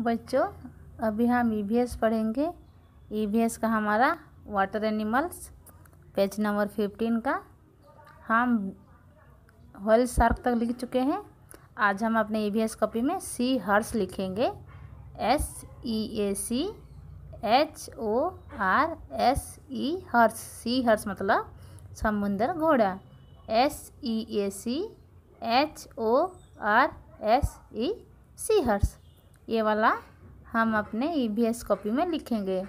बच्चों अभी हम ई e पढ़ेंगे ई e का हमारा water animals page number fifteen का हम होल शार्क तक लिख चुके हैं आज हम अपने ई e कॉपी में सी हर्स लिखेंगे S E A sea H O R S E horse sea horse मतलब समुंदर घोड़ा S E A sea H O R S E sea horse ये वाला हम अपने ई बी एस कॉपी में लिखेंगे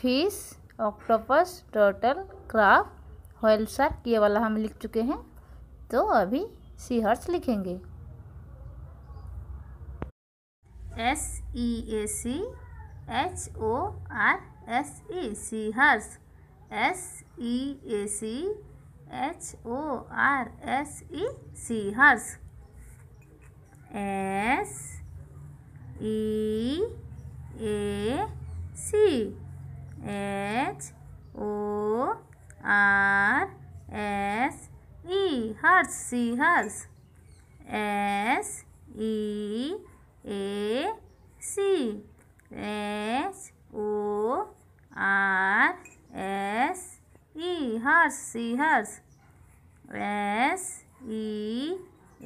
fish octopus turtle crab whale shark ये वाला हम लिख चुके हैं तो अभी सी हर्स लिखेंगे S E A sea H O R S E sea horse S E A sea H O R S E sea horse S E A C H O R S E hearse C hearse S E A C S O R S E hearse C hearse S E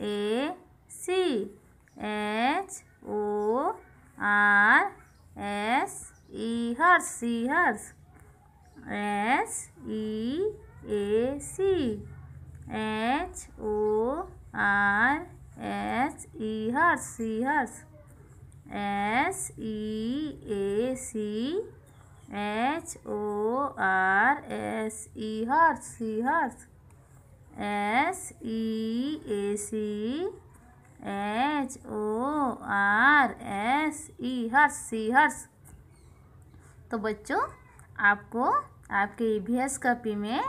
A R S E horse sea horse S E A sea H O R S E horse sea horse S E A sea H O R S E horse sea horse S E A sea H O R S E e horse sea horse तो बच्चों आपको आपके E S copy में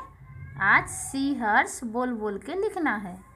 आज सी hers बोल बोल के लिखना है